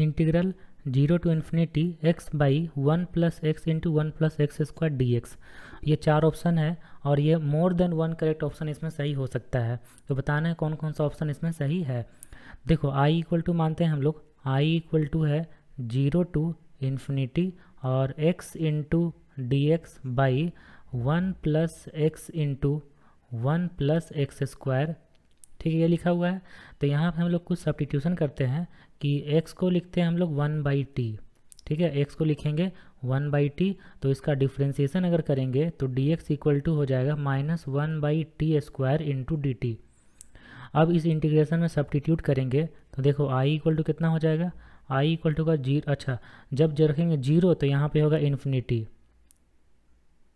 integral zero to infinity x by one plus x into one plus x square d x ये चार option है और ये more than one correct option इसमें सही हो सकता है तो बताना है कौन कौन सा ऑप्शन इसमें सही है देखो आई इक्वल टू मानते हैं हम लोग आई इक्वल टू है जीरो टू इन्फिनिटी और x into d x by one plus x into one plus x square ठीक है ये लिखा हुआ है तो यहाँ पर हम लोग कुछ सब्टीट्यूशन करते हैं कि एक्स को लिखते हैं हम लोग वन बाई टी ठीक है एक्स को लिखेंगे वन बाई टी तो इसका डिफ्रेंसीसन अगर करेंगे तो डी एक्स इक्वल टू हो जाएगा minus one by t square into d t अब इस इंटीग्रेशन में सब्टीट्यूट करेंगे तो देखो आई इक्वल टू कितना हो जाएगा आई इक्वल टू का जीरो अच्छा जब जो रखेंगे जीरो तो यहाँ पे होगा इन्फिनिटी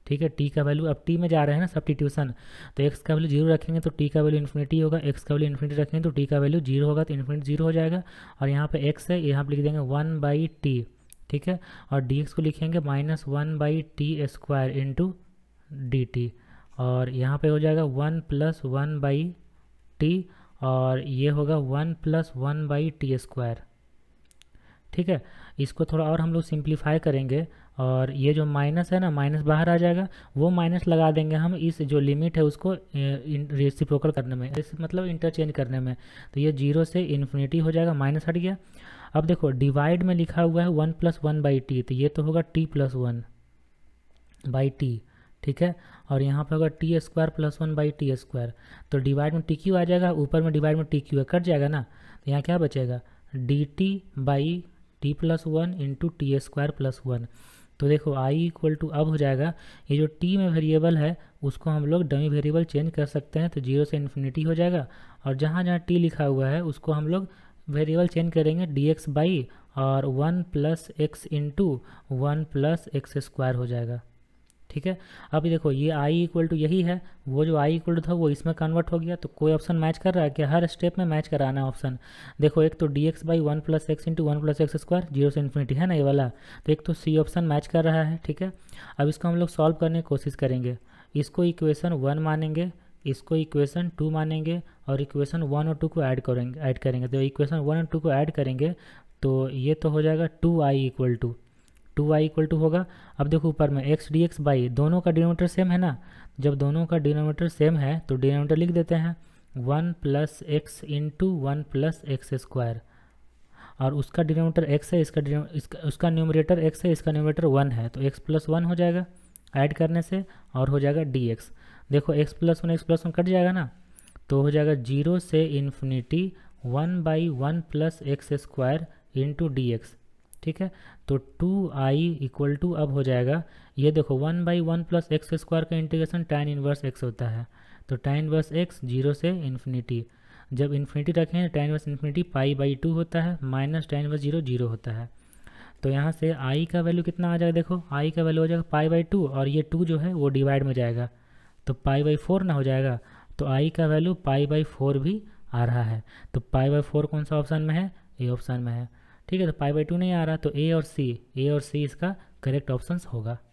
ठीक है टी का वैल्यू अब टी में जा रहे हैं ना सब्टीट्यूशन तो एक्स का वैल्यू जीरो रखेंगे तो टी का वैल्यू इन्फिनिटी होगा एक्स का वैल्यू इन्फिनिटी रखेंगे तो टी का वैल्यू जीरो होगा तो इन्फिनिट जीरो हो जाएगा और यहाँ पे एक्स है यहाँ पर लिख देंगे वन बाई टी ठीक है और डी को लिखेंगे minus one by t square into d t और यहाँ पे हो जाएगा one plus one by t और ये होगा one plus one by t square ठीक है इसको थोड़ा और हम लोग सिंप्लीफाई करेंगे और ये जो माइनस है ना माइनस बाहर आ जाएगा वो माइनस लगा देंगे हम इस जो लिमिट है उसको रेसिप्रोकल करने में मतलब इंटरचेंज करने में तो ये जीरो से इन्फिनिटी हो जाएगा माइनस हट गया अब देखो डिवाइड में लिखा हुआ है one plus one by t तो ये तो होगा t plus one by t ठीक है और यहाँ पर होगा t square plus one by t square तो डिवाइड में टी क्यू आ जाएगा ऊपर में डिवाइड में टी क्यू कट जाएगा ना तो यहाँ क्या बचेगा d t by t plus one into t square plus one तो देखो आई इक्वल टू अब हो जाएगा ये जो टी में वेरिएबल है उसको हम लोग डमी वेरिएबल चेंज कर सकते हैं तो जीरो से इन्फिनिटी हो जाएगा और जहाँ जहाँ टी लिखा हुआ है उसको हम लोग वेरिएबल चेंज करेंगे डी एक्स बाई और one plus x into one plus x square हो जाएगा ठीक है अभी देखो ये आई इक्वल टू यही है वो जो आई इक्वल टू था वो इसमें कन्वर्ट हो गया तो कोई ऑप्शन मैच कर रहा है कि हर स्टेप में मैच कराना है ऑप्शन देखो एक तो d x by one plus x into one plus x square zero से इन्फिनिटी है ना ये वाला तो एक तो सी ऑप्शन मैच कर रहा है ठीक है अब इसको हम लोग सॉल्व करने की कोशिश करेंगे इसको इक्वेशन वन मानेंगे इसको इक्वेशन टू मानेंगे और इक्वेशन वन और टू को ऐड करेंगे ऐड करेंगे तो इक्वेशन वन और टू को ऐड करेंगे तो ये तो हो जाएगा two I equal to two y equal to होगा अब देखो ऊपर में एक्स डी एक्स बाई दोनों का डिनोमीटर सेम है ना जब दोनों का डिनोमीटर सेम है तो डिनोमीटर लिख देते हैं one plus x into one plus x square और उसका डिनोमीटर एक्स है इसका इसका उसका न्यूमरेटर एक्स है इसका न्यूमरेटर वन है तो एक्स प्लस वन हो जाएगा ऐड करने से और हो जाएगा डी एक्स देखो x plus one x plus one cut जाएगा ना तो हो जाएगा जीरो से infinity one by one plus x square into d x ठीक है तो टू आई इक्वल टू अब हो जाएगा ये देखो one by one plus x square का इंटीग्रेशन टाइन इनवर्स एक्स होता है तो टाइन इनवर्स एक्स जीरो से इन्फिनिटी जब इन्फिनिटी रखें tan inverse infinity pi by two होता है माइनस टाइन इनवर्स जीरो जीरो होता है तो यहाँ से आई का वैल्यू कितना आ जाएगा देखो आई का वैल्यू हो जाएगा पाई बाई टू और ये टू जो है वो डिवाइड में जाएगा तो पाई बाई फोर ना हो जाएगा तो आई का वैल्यू पाई बाई फोर भी आ रहा है तो पाई बाई फोर कौन सा ऑप्शन में है ये ऑप्शन में है ठीक है तो पाई बाई टू नहीं आ रहा तो ए और सी ए और सी इसका करेक्ट ऑप्शन होगा